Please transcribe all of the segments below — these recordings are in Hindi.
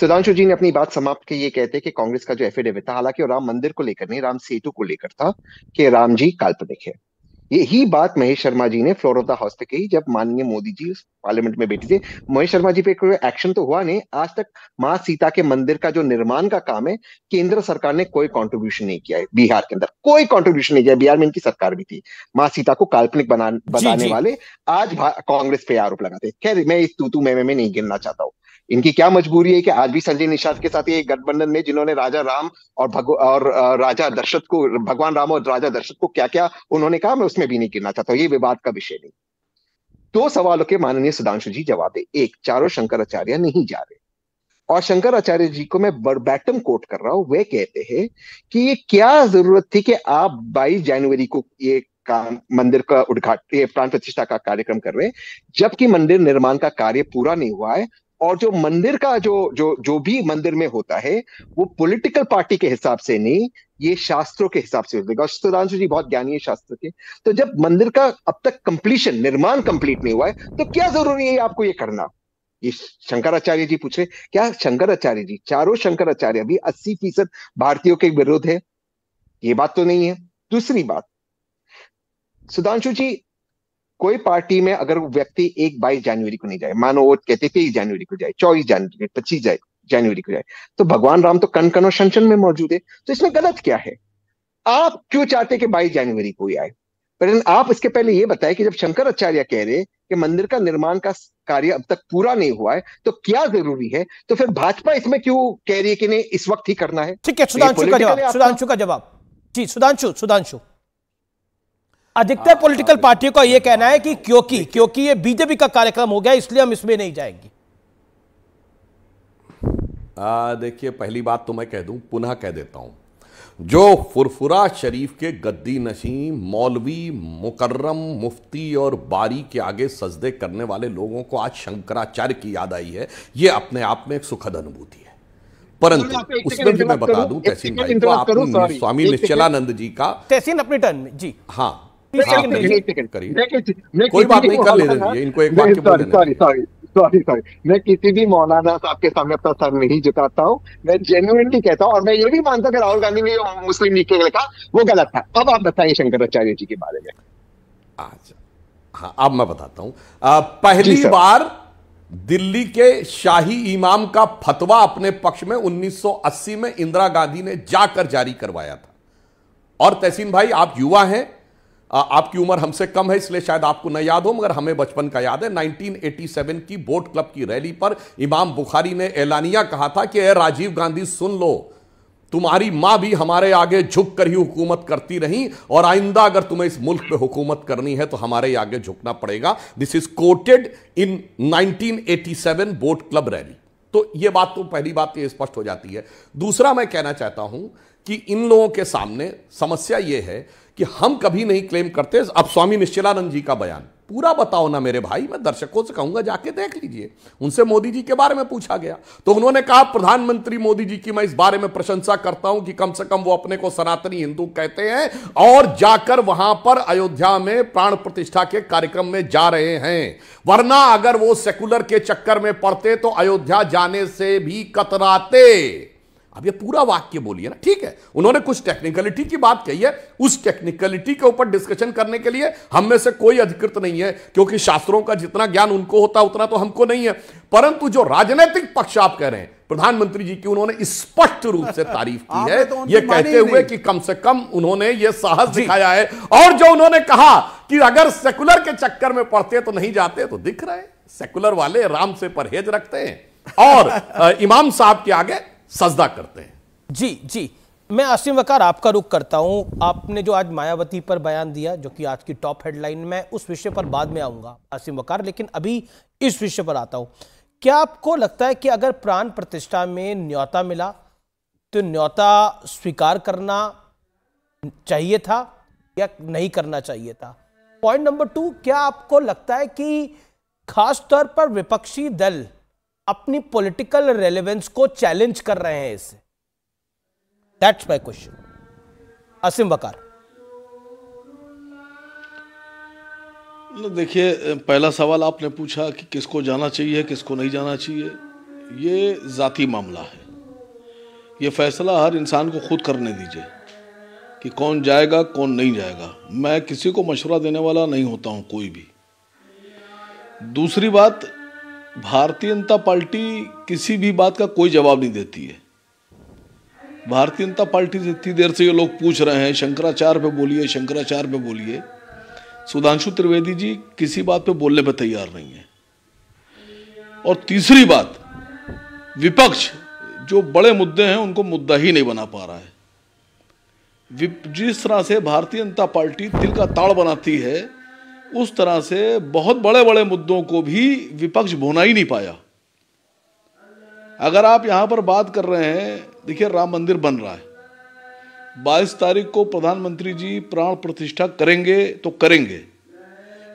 सुधांशु जी ने अपनी बात समाप्त की ये कहते कि कांग्रेस का जो एफिडेविट था हालांकि राम मंदिर को लेकर नहीं राम सेतु को लेकर था कि राम जी काल्पनिक है यही बात महेश शर्मा जी ने फ्लोरोदा हाउस पे कही जब माननीय मोदी जी पार्लियामेंट में बैठे थे महेश शर्मा जी पे कोई एक्शन तो हुआ नहीं आज तक माँ सीता के मंदिर का जो निर्माण का काम है केंद्र सरकार ने कोई कंट्रीब्यूशन नहीं किया है बिहार के अंदर कोई कंट्रीब्यूशन नहीं किया बिहार में इनकी सरकार भी थी माँ सीता को काल्पनिक बना, बनाने जी, जी. वाले आज कांग्रेस पे आरोप लगाते खैर मैं इस तू तू मैं, मैं, मैं नहीं गिनना चाहता हूँ इनकी क्या मजबूरी है कि आज भी संजय निषाद के साथ ये गठबंधन में जिन्होंने राजा राम और भगव और राजा दशरथ को भगवान राम और राजा दशरथ को क्या क्या उन्होंने कहा मैं उसमें भी नहीं गिरना चाहता ये विवाद का विषय नहीं दो सवालों के माननीय सुधांशु जी जवाब दे एक चारों शंकराचार्य नहीं जा रहे और शंकराचार्य जी को मैं बर्बैटम कोट कर रहा हूं वे कहते हैं कि ये क्या जरूरत थी कि आप 22 जनवरी को ये काम मंदिर का उद्घाटन प्राण प्रतिष्ठा का कार्यक्रम कर रहे हैं जबकि मंदिर निर्माण का कार्य पूरा नहीं हुआ है और जो मंदिर का जो जो जो भी मंदिर में होता है वो पॉलिटिकल पार्टी के हिसाब से नहीं ये शास्त्रों के हिसाब से होता है सुधांशु जी बहुत ज्ञानी है शास्त्र के तो जब मंदिर का अब तक कंप्लीशन निर्माण कंप्लीट नहीं हुआ है तो क्या जरूरी है आपको ये करना ये शंकराचार्य जी पूछे क्या शंकराचार्य जी चारों शंकराचार्य अभी अस्सी फीसद भारतीयों के विरोध है ये बात तो नहीं है दूसरी बात सुधांशु जी कोई पार्टी में अगर व्यक्ति एक बाईस जनवरी को नहीं जाए मानो वो कहते तेईस जनवरी को जाए चौबीस जनवरी पच्चीस जाए जनवरी को जाए तो भगवान राम तो कन और शनशन में मौजूद है तो इसमें गलत क्या है आप क्यों चाहते कि बाईस जनवरी को ही आए पर आप इसके पहले ये बताए कि जब शंकराचार्य कह रहे कि मंदिर का निर्माण का कार्य अब तक पूरा नहीं हुआ है तो क्या जरूरी है तो फिर भाजपा इसमें क्यों कह रही है कि नहीं इस वक्त ही करना है ठीक है तो सुधांशु का जवाब सुधांशु का जवाब जी सुधांशु सुधांशु अधिकतर पॉलिटिकल पार्टियों का यह कहना है कि क्योंकि क्योंकि ये बीजेपी का कार्यक्रम हो गया इसलिए हम इसमें नहीं जाएंगे देखिए पहली बात तो मैं कह दूं पुनः कह देता हूं जो फुरफुरा शरीफ के गद्दी नशी मौलवी मुकर्रम मुफ्ती और बारी के आगे सजदे करने वाले लोगों को आज शंकराचार्य की याद आई है ये अपने आप में एक सुखद अनुभूति है परंतु उसमें भी मैं बता दूं तहसीन भाई को तो आप स्वामी निश्चलानंद जी का तहसीन अपने टर्न में जी हाँ हाँ, कोई बात नहीं कर ले इनको एक बात सॉरी सॉरी मैं किसी भी मौलाना साहब के सामने अपना सर नहीं जुटाता हूँ मैं जेन्युनली कहता हूँ और मैं ये भी मानता कि राहुल गांधी ने जो मुस्लिम लीग के लिखा वो गलत था अब आप बताइए शंकराचार्य जी के बारे में अच्छा हाँ अब मैं बताता हूँ पहली बार दिल्ली के शाही इमाम का फतवा अपने पक्ष में 1980 में इंदिरा गांधी ने जाकर जारी करवाया था और तहसीन भाई आप युवा हैं आपकी उम्र हमसे कम है इसलिए शायद आपको न याद हो मगर हमें बचपन का याद है 1987 की बोट क्लब की रैली पर इमाम बुखारी ने एलानिया कहा था कि ए राजीव गांधी सुन लो तुम्हारी माँ भी हमारे आगे झुक कर ही हुकूमत करती रही और आइंदा अगर तुम्हें इस मुल्क पे हुकूमत करनी है तो हमारे आगे झुकना पड़ेगा this is quoted in 1987 boat club rally तो यह बात तो पहली बात यह स्पष्ट हो जाती है दूसरा मैं कहना चाहता हूं कि इन लोगों के सामने समस्या यह है कि हम कभी नहीं क्लेम करते अब स्वामी निश्चलानंद जी का बयान पूरा बताओ ना मेरे भाई मैं दर्शकों से कहूंगा जाके देख लीजिए उनसे मोदी जी के बारे में पूछा गया तो उन्होंने कहा प्रधानमंत्री मोदी जी की मैं इस बारे में प्रशंसा करता हूं कि कम से कम वो अपने को सनातनी हिंदू कहते हैं और जाकर वहां पर अयोध्या में प्राण प्रतिष्ठा के कार्यक्रम में जा रहे हैं वरना अगर वो सेकुलर के चक्कर में पड़ते तो अयोध्या जाने से भी कतराते अब ये पूरा वाक्य बोलिए ना ठीक है उन्होंने कुछ टेक्निकलिटी की बात कही है उस टेक्निकलिटी के ऊपर डिस्कशन करने के लिए हम में से कोई अधिकृत नहीं है क्योंकि शास्त्रों का जितना ज्ञान उनको होता उतना तो हमको नहीं है परंतु जो राजनीतिक पक्ष आप कह रहे हैं प्रधानमंत्री जी की उन्होंने स्पष्ट रूप से तारीफ की है तो ये कहते हुए कि कम से कम उन्होंने ये साहस दिखाया है और जो उन्होंने कहा कि अगर सेकुलर के चक्कर में पढ़ते तो नहीं जाते तो दिख रहे सेकुलर वाले राम से परहेज रखते हैं और इमाम साहब के आगे सजदा करते हैं जी जी मैं आसिम वकार आपका रुख करता हूं आपने जो आज मायावती पर बयान दिया जो कि आज की टॉप हेडलाइन में उस विषय पर बाद में आऊंगा आसिम वकार लेकिन अभी इस विषय पर आता हूं क्या आपको लगता है कि अगर प्राण प्रतिष्ठा में न्योता मिला तो न्योता स्वीकार करना चाहिए था या नहीं करना चाहिए था पॉइंट नंबर टू क्या आपको लगता है कि खासतौर पर विपक्षी दल अपनी पॉलिटिकल रेलेवेंस को चैलेंज कर रहे हैं इसे दैट्स माई क्वेश्चन असीम बकार देखिए पहला सवाल आपने पूछा कि किसको जाना चाहिए किसको नहीं जाना चाहिए ये जाति मामला है ये फैसला हर इंसान को खुद करने दीजिए कि कौन जाएगा कौन नहीं जाएगा मैं किसी को मशवरा देने वाला नहीं होता हूँ कोई भी दूसरी बात भारतीय जनता पार्टी किसी भी बात का कोई जवाब नहीं देती है भारतीय जनता पार्टी से इतनी देर से ये लोग पूछ रहे हैं शंकराचार्य पे बोलिए शंकराचार्य पे बोलिए सुधांशु त्रिवेदी जी किसी बात पे बोलने पे तैयार नहीं है और तीसरी बात विपक्ष जो बड़े मुद्दे हैं उनको मुद्दा ही नहीं बना पा रहा है जिस तरह से भारतीय जनता पार्टी दिल का ताड़ बनाती है उस तरह से बहुत बड़े बड़े मुद्दों को भी विपक्ष भुना ही नहीं पाया अगर आप यहां पर बात कर रहे हैं देखिए राम मंदिर बन रहा है 22 तारीख को प्रधानमंत्री जी प्राण प्रतिष्ठा करेंगे तो करेंगे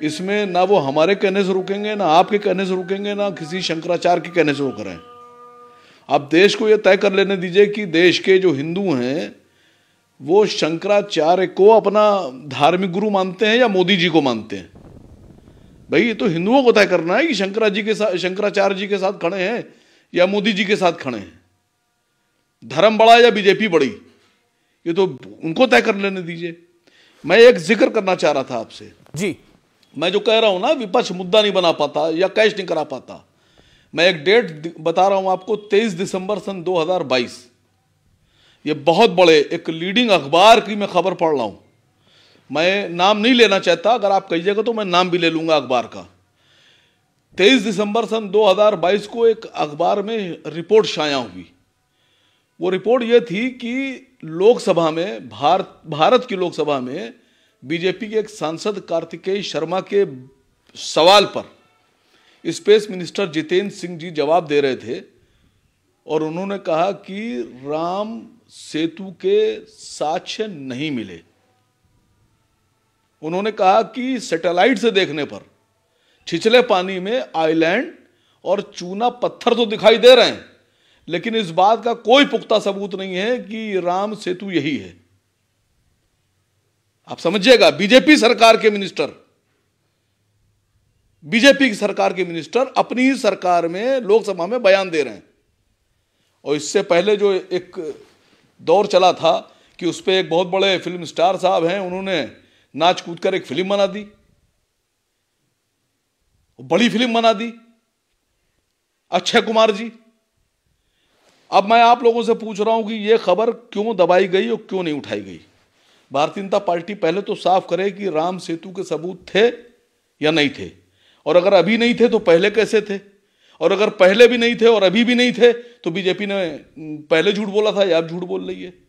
इसमें ना वो हमारे कहने से रुकेंगे ना आपके कहने से रुकेंगे ना किसी शंकराचार्य के कहने से रुक रहे हैं आप देश को ये तय कर लेने दीजिए कि देश के जो हिंदू हैं वो शंकराचार्य को अपना धार्मिक गुरु मानते हैं या मोदी जी को मानते हैं भाई ये तो हिंदुओं को तय करना है कि शंकरा जी के साथ शंकराचार्य जी के साथ खड़े हैं या मोदी जी के साथ खड़े हैं धर्म बड़ा या बीजेपी बड़ी ये तो उनको तय कर लेने दीजिए मैं एक जिक्र करना चाह रहा था आपसे जी मैं जो कह रहा हूं ना विपक्ष मुद्दा नहीं बना पाता या कैश नहीं करा पाता मैं एक डेट बता रहा हूं आपको तेईस दिसंबर सन 2022 ये बहुत बड़े एक लीडिंग अखबार की मैं खबर पढ़ रहा हूँ मैं नाम नहीं लेना चाहता अगर आप कहिएगा तो मैं नाम भी ले लूँगा अखबार का तेईस दिसंबर सन 2022 को एक अखबार में रिपोर्ट शाया हुई वो रिपोर्ट ये थी कि लोकसभा में भारत भारत की लोकसभा में बीजेपी के एक सांसद कार्तिकेय शर्मा के सवाल पर स्पेस मिनिस्टर जितेंद्र सिंह जी जवाब दे रहे थे और उन्होंने कहा कि राम सेतु के साक्ष्य नहीं मिले उन्होंने कहा कि सैटेलाइट से देखने पर छिछले पानी में आइलैंड और चूना पत्थर तो दिखाई दे रहे हैं लेकिन इस बात का कोई पुख्ता सबूत नहीं है कि राम सेतु यही है आप समझिएगा बीजेपी सरकार के मिनिस्टर बीजेपी की सरकार के मिनिस्टर अपनी ही सरकार में लोकसभा में बयान दे रहे हैं और इससे पहले जो एक दौर चला था कि उस पर एक बहुत बड़े फिल्म स्टार साहब हैं उन्होंने नाच कूद कर एक फिल्म बना दी बड़ी फिल्म बना दी अक्षय कुमार जी अब मैं आप लोगों से पूछ रहा हूं कि यह खबर क्यों दबाई गई और क्यों नहीं उठाई गई भारतीय जनता पार्टी पहले तो साफ करे कि राम सेतु के सबूत थे या नहीं थे और अगर अभी नहीं थे तो पहले कैसे थे और अगर पहले भी नहीं थे और अभी भी नहीं थे तो बीजेपी ने पहले झूठ बोला था या अब झूठ बोल रही है